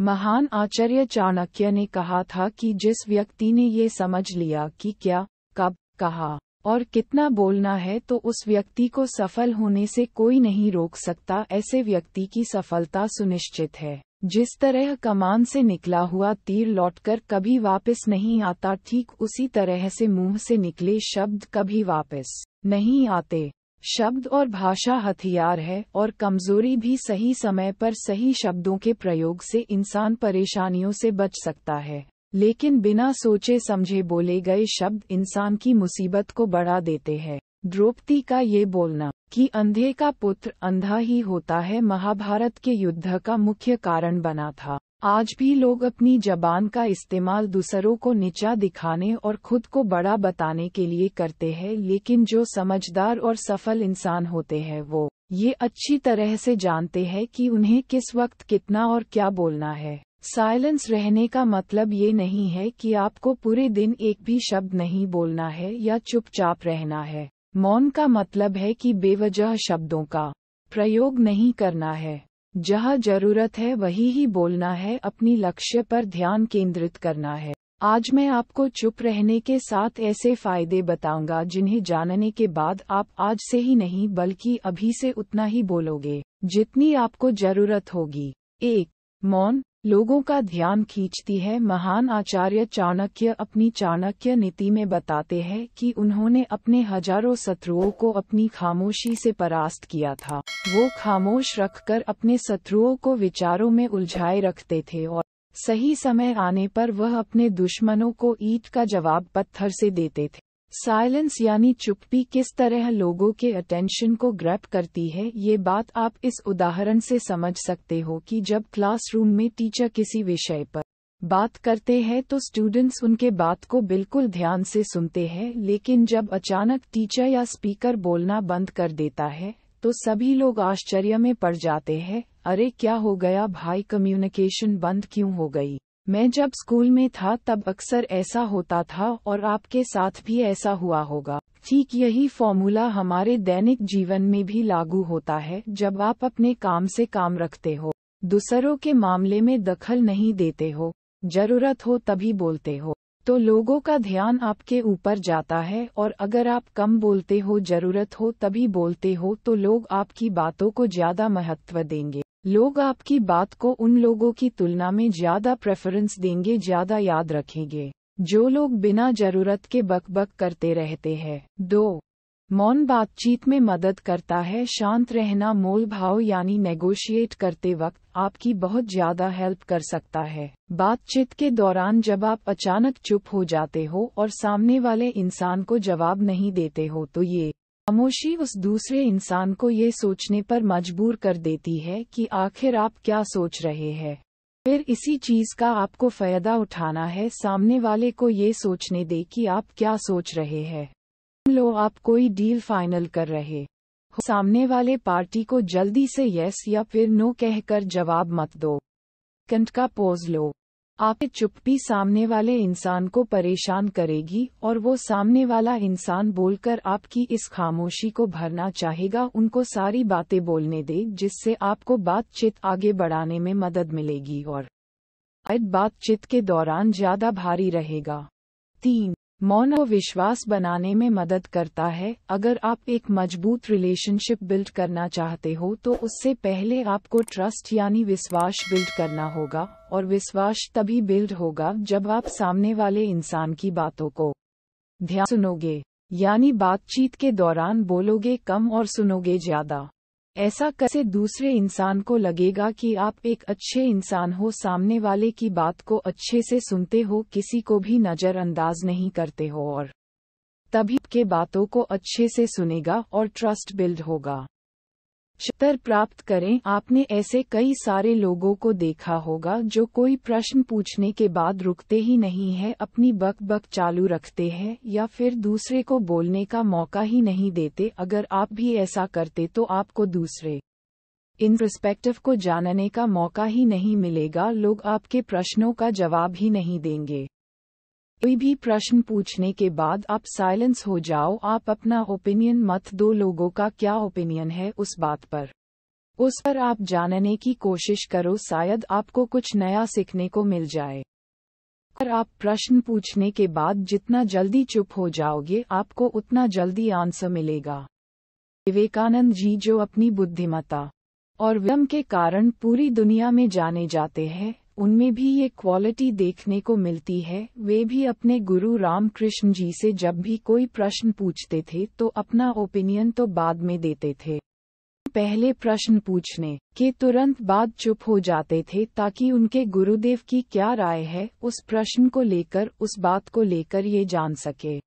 महान आचार्य चाणक्य ने कहा था कि जिस व्यक्ति ने ये समझ लिया कि क्या कब कहा और कितना बोलना है तो उस व्यक्ति को सफल होने से कोई नहीं रोक सकता ऐसे व्यक्ति की सफलता सुनिश्चित है जिस तरह कमान से निकला हुआ तीर लौटकर कभी वापस नहीं आता ठीक उसी तरह से मुंह से निकले शब्द कभी वापस नहीं आते शब्द और भाषा हथियार है और कमजोरी भी सही समय पर सही शब्दों के प्रयोग से इंसान परेशानियों से बच सकता है लेकिन बिना सोचे समझे बोले गए शब्द इंसान की मुसीबत को बढ़ा देते हैं द्रौपदी का ये बोलना कि अंधे का पुत्र अंधा ही होता है महाभारत के युद्ध का मुख्य कारण बना था आज भी लोग अपनी जबान का इस्तेमाल दूसरों को नीचा दिखाने और खुद को बड़ा बताने के लिए करते हैं लेकिन जो समझदार और सफल इंसान होते हैं वो ये अच्छी तरह से जानते हैं कि उन्हें किस वक्त कितना और क्या बोलना है साइलेंस रहने का मतलब ये नहीं है कि आपको पूरे दिन एक भी शब्द नहीं बोलना है या चुपचाप रहना है मौन का मतलब है कि बेवजह शब्दों का प्रयोग नहीं करना है जहाँ जरूरत है वही ही बोलना है अपनी लक्ष्य पर ध्यान केंद्रित करना है आज मैं आपको चुप रहने के साथ ऐसे फायदे बताऊंगा जिन्हें जानने के बाद आप आज से ही नहीं बल्कि अभी से उतना ही बोलोगे जितनी आपको जरूरत होगी एक मौन लोगों का ध्यान खींचती है महान आचार्य चाणक्य अपनी चाणक्य नीति में बताते हैं कि उन्होंने अपने हजारों शत्रुओं को अपनी खामोशी से परास्त किया था वो खामोश रखकर अपने शत्रुओं को विचारों में उलझाए रखते थे और सही समय आने पर वह अपने दुश्मनों को ईट का जवाब पत्थर से देते थे साइलेंस यानी चुप्पी किस तरह लोगों के अटेंशन को ग्रैप करती है ये बात आप इस उदाहरण से समझ सकते हो कि जब क्लासरूम में टीचर किसी विषय पर बात करते हैं तो स्टूडेंट्स उनके बात को बिल्कुल ध्यान से सुनते हैं लेकिन जब अचानक टीचर या स्पीकर बोलना बंद कर देता है तो सभी लोग आश्चर्य में पड़ जाते हैं अरे क्या हो गया भाई कम्युनिकेशन बंद क्यों हो गई मैं जब स्कूल में था तब अक्सर ऐसा होता था और आपके साथ भी ऐसा हुआ होगा ठीक यही फॉर्मूला हमारे दैनिक जीवन में भी लागू होता है जब आप अपने काम से काम रखते हो दूसरों के मामले में दखल नहीं देते हो जरूरत हो तभी बोलते हो तो लोगों का ध्यान आपके ऊपर जाता है और अगर आप कम बोलते हो जरूरत हो तभी बोलते हो तो लोग आपकी बातों को ज्यादा महत्व देंगे लोग आपकी बात को उन लोगों की तुलना में ज्यादा प्रेफरेंस देंगे ज्यादा याद रखेंगे जो लोग बिना जरूरत के बकबक करते रहते हैं दो मौन बातचीत में मदद करता है शांत रहना मोल भाव यानी नेगोशिएट करते वक्त आपकी बहुत ज्यादा हेल्प कर सकता है बातचीत के दौरान जब आप अचानक चुप हो जाते हो और सामने वाले इंसान को जवाब नहीं देते हो तो ये खामोशी उस दूसरे इंसान को ये सोचने पर मजबूर कर देती है कि आखिर आप क्या सोच रहे हैं फिर इसी चीज का आपको फायदा उठाना है सामने वाले को ये सोचने दे कि आप क्या सोच रहे हैं लो आप कोई डील फाइनल कर रहे हो सामने वाले पार्टी को जल्दी से यस या फिर नो कहकर जवाब मत दो कंट का पोज लो आपकी चुप्पी सामने वाले इंसान को परेशान करेगी और वो सामने वाला इंसान बोलकर आपकी इस खामोशी को भरना चाहेगा उनको सारी बातें बोलने दे जिससे आपको बातचीत आगे बढ़ाने में मदद मिलेगी और बातचीत के दौरान ज्यादा भारी रहेगा तीन मौन को विश्वास बनाने में मदद करता है अगर आप एक मजबूत रिलेशनशिप बिल्ड करना चाहते हो तो उससे पहले आपको ट्रस्ट यानी विश्वास बिल्ड करना होगा और विश्वास तभी बिल्ड होगा जब आप सामने वाले इंसान की बातों को ध्यान सुनोगे यानी बातचीत के दौरान बोलोगे कम और सुनोगे ज्यादा ऐसा कैसे दूसरे इंसान को लगेगा कि आप एक अच्छे इंसान हो सामने वाले की बात को अच्छे से सुनते हो किसी को भी नज़रअंदाज नहीं करते हो और तभी के बातों को अच्छे से सुनेगा और ट्रस्ट बिल्ड होगा शतर प्राप्त करें आपने ऐसे कई सारे लोगों को देखा होगा जो कोई प्रश्न पूछने के बाद रुकते ही नहीं है अपनी बक बक चालू रखते हैं या फिर दूसरे को बोलने का मौका ही नहीं देते अगर आप भी ऐसा करते तो आपको दूसरे इन प्रस्पेक्टिव को जानने का मौका ही नहीं मिलेगा लोग आपके प्रश्नों का जवाब ही नहीं देंगे कोई भी प्रश्न पूछने के बाद आप साइलेंस हो जाओ आप अपना ओपिनियन मत दो लोगों का क्या ओपिनियन है उस बात पर उस पर आप जानने की कोशिश करो शायद आपको कुछ नया सीखने को मिल जाए पर आप प्रश्न पूछने के बाद जितना जल्दी चुप हो जाओगे आपको उतना जल्दी आंसर मिलेगा विवेकानंद जी जो अपनी बुद्धिमता और विलम के कारण पूरी दुनिया में जाने जाते हैं उनमें भी ये क्वालिटी देखने को मिलती है वे भी अपने गुरु रामकृष्ण जी से जब भी कोई प्रश्न पूछते थे तो अपना ओपिनियन तो बाद में देते थे पहले प्रश्न पूछने के तुरंत बाद चुप हो जाते थे ताकि उनके गुरुदेव की क्या राय है उस प्रश्न को लेकर उस बात को लेकर ये जान सके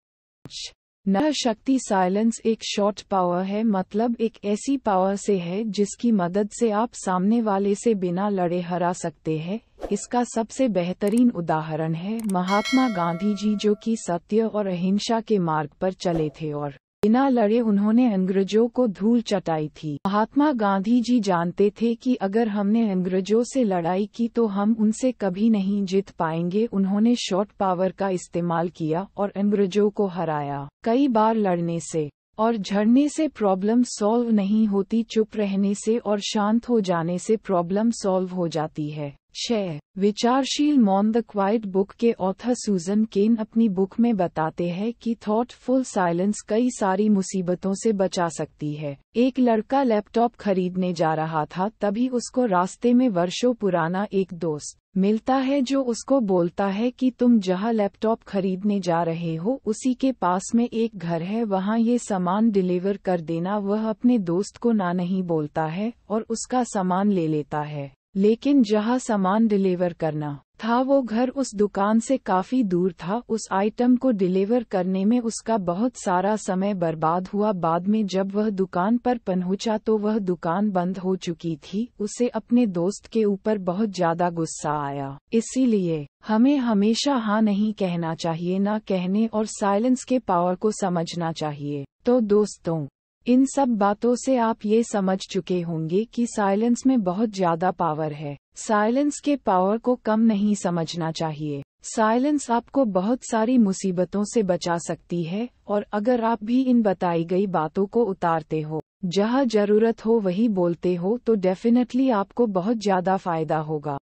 न शक्ति साइलेंस एक शॉर्ट पावर है मतलब एक ऐसी पावर से है जिसकी मदद से आप सामने वाले से बिना लड़े हरा सकते हैं इसका सबसे बेहतरीन उदाहरण है महात्मा गांधी जी जो कि सत्य और अहिंसा के मार्ग पर चले थे और बिना लड़े उन्होंने अंग्रेजों को धूल चटाई थी महात्मा गांधी जी जानते थे कि अगर हमने अंग्रेजों से लड़ाई की तो हम उनसे कभी नहीं जीत पाएंगे उन्होंने शॉर्ट पावर का इस्तेमाल किया और अंग्रेजों को हराया कई बार लड़ने से और झड़ने से प्रॉब्लम सॉल्व नहीं होती चुप रहने से और शांत हो जाने से प्रॉब्लम सॉल्व हो जाती है छह विचारशील मॉन द क्वाइट बुक के ऑथर सुजन केन अपनी बुक में बताते हैं कि थॉटफुल साइलेंस कई सारी मुसीबतों से बचा सकती है एक लड़का लैपटॉप खरीदने जा रहा था तभी उसको रास्ते में वर्षों पुराना एक दोस्त मिलता है जो उसको बोलता है कि तुम जहाँ लैपटॉप खरीदने जा रहे हो उसी के पास में एक घर है वहाँ ये सामान डिलीवर कर देना वह अपने दोस्त को ना नहीं बोलता है और उसका सामान ले लेता है लेकिन जहां सामान डिलीवर करना था वो घर उस दुकान से काफी दूर था उस आइटम को डिलीवर करने में उसका बहुत सारा समय बर्बाद हुआ बाद में जब वह दुकान पर पहुंचा तो वह दुकान बंद हो चुकी थी उसे अपने दोस्त के ऊपर बहुत ज्यादा गुस्सा आया इसीलिए हमें हमेशा हाँ नहीं कहना चाहिए ना कहने और साइलेंस के पावर को समझना चाहिए तो दोस्तों इन सब बातों से आप ये समझ चुके होंगे कि साइलेंस में बहुत ज्यादा पावर है साइलेंस के पावर को कम नहीं समझना चाहिए साइलेंस आपको बहुत सारी मुसीबतों से बचा सकती है और अगर आप भी इन बताई गई बातों को उतारते हो जहाँ जरूरत हो वही बोलते हो तो डेफिनेटली आपको बहुत ज्यादा फायदा होगा